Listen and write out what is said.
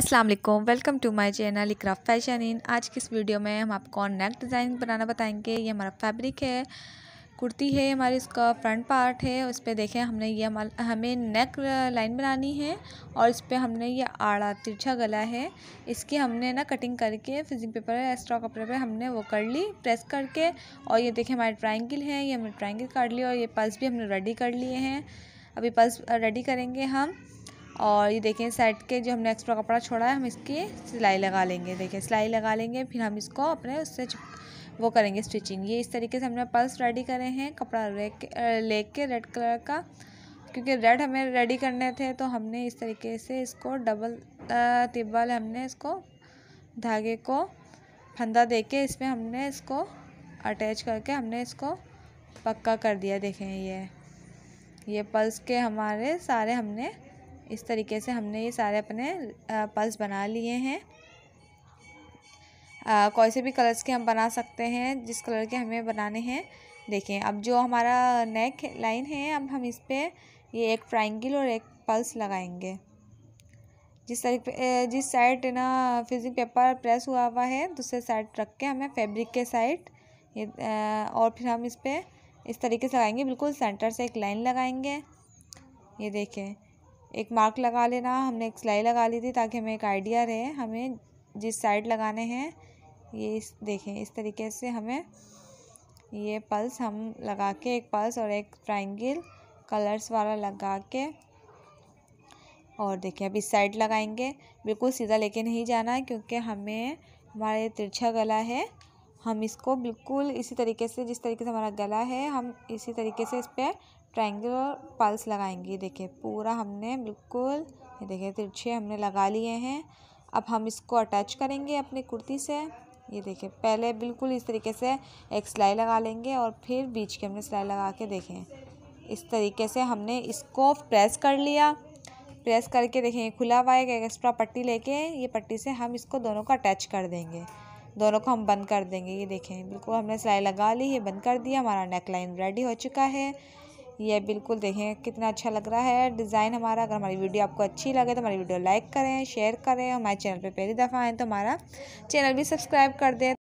अस्सलाम वालेकुम welcome to my channel Iqra fashion इन आज की इस वीडियो में हम आपको नेक डिज़ाइन बनाना बताएंगे ये हमारा फैब्रिक है कुर्ती है हमारे इसका फ्रंट पार्ट है उस पर देखें हमने ये हम, हमें नेक लाइन बनानी है और इस पर हमने ये आड़ा तिरछा गला है इसकी हमने ना कटिंग करके फिजिंग पेपर एक्स्ट्रा कपड़े पे हमने वो कर ली प्रेस करके और ये देखें हमारे ट्राइंगल है ये हमने ट्राइंगल काट लिया और ये पल्स भी हमने रेडी कर लिए हैं अभी पल्स रेडी करेंगे हम और ये देखें सेट के जो हमने एक्स्ट्रा कपड़ा छोड़ा है हम इसकी सिलाई लगा लेंगे देखें सिलाई लगा लेंगे फिर हम इसको अपने उससे वो करेंगे स्टिचिंग ये इस तरीके से हमने पल्स रेडी करे हैं कपड़ा ले के रेड कलर का क्योंकि रेड हमें रेडी करने थे तो हमने इस तरीके से इसको डबल तिब्बल हमने इसको धागे को फंदा दे के इसमें हमने इसको अटैच करके हमने इसको पक्का कर दिया देखें ये ये पल्स के हमारे सारे हमने इस तरीके से हमने ये सारे अपने पल्स बना लिए हैं कोई से भी कलर्स के हम बना सकते हैं जिस कलर के हमें बनाने हैं देखें अब जो हमारा नेक लाइन है अब हम इस पर ये एक ट्राइंगल और एक पल्स लगाएंगे जिस तरीके जिस साइड ना फिजिंग पेपर प्रेस हुआ हुआ है दूसरे साइड रख के हमें फैब्रिक के साइड ये और फिर हम इस पर इस तरीके से लगाएंगे बिल्कुल सेंटर से एक लाइन लगाएंगे ये देखें एक मार्क लगा लेना हमने एक सिलाई लगा ली थी ताकि हमें एक आइडिया रहे हमें जिस साइड लगाने हैं ये इस देखें इस तरीके से हमें ये पल्स हम लगा के एक पल्स और एक ट्राइंगल कलर्स वाला लगा के और देखिए अब इस साइड लगाएंगे बिल्कुल सीधा लेके नहीं जाना है क्योंकि हमें हमारे तिरछा गला है हम इसको बिल्कुल इसी तरीके से जिस तरीके से हमारा गला है हम इसी तरीके से इस पर ट्रायंगुलर पल्स लगाएंगे देखिए पूरा हमने बिल्कुल ये देखिए तिरछे हमने लगा लिए हैं अब हम इसको अटैच करेंगे अपने कुर्ती से ये देखिए पहले बिल्कुल इस तरीके से एक सिलाई लगा लेंगे और फिर बीच के हमने सिलाई लगा के देखें इस तरीके से हमने इसको प्रेस कर लिया प्रेस करके देखें खुला हुआ है एक एक्स्ट्रा पट्टी लेके ये पट्टी से हम इसको दोनों को अटैच कर देंगे दोनों को हम बंद कर देंगे ये देखें बिल्कुल हमने सिलाई लगा ली ये बंद कर दिया हमारा नेक लाइन रेडी हो चुका है ये बिल्कुल देखें कितना अच्छा लग रहा है डिज़ाइन हमारा अगर हमारी वीडियो आपको अच्छी लगे तो हमारी वीडियो लाइक करें शेयर करें हमारे चैनल पे पहली दफ़ा आएँ तो हमारा चैनल भी सब्सक्राइब कर दें